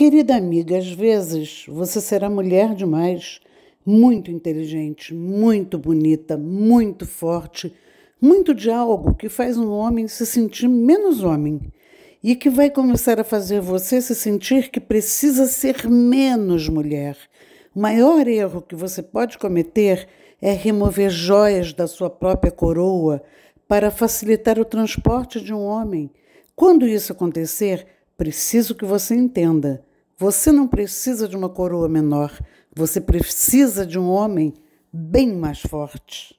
Querida amiga, às vezes você será mulher demais, muito inteligente, muito bonita, muito forte, muito de algo que faz um homem se sentir menos homem e que vai começar a fazer você se sentir que precisa ser menos mulher. O maior erro que você pode cometer é remover joias da sua própria coroa para facilitar o transporte de um homem. Quando isso acontecer, preciso que você entenda. Você não precisa de uma coroa menor, você precisa de um homem bem mais forte.